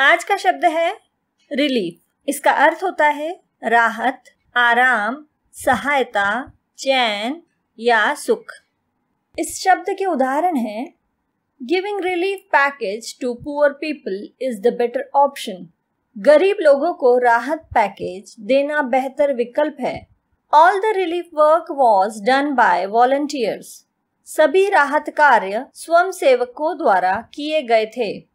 आज का शब्द है रिलीफ इसका अर्थ होता है राहत आराम सहायता चैन या सुख इस शब्द के उदाहरण हैं giving relief package to poor people is the better option गरीब लोगों को राहत पैकेज देना बेहतर विकल्प है all the relief work was done by volunteers सभी राहत कार्य स्वयं सेवकों द्वारा किए गए थे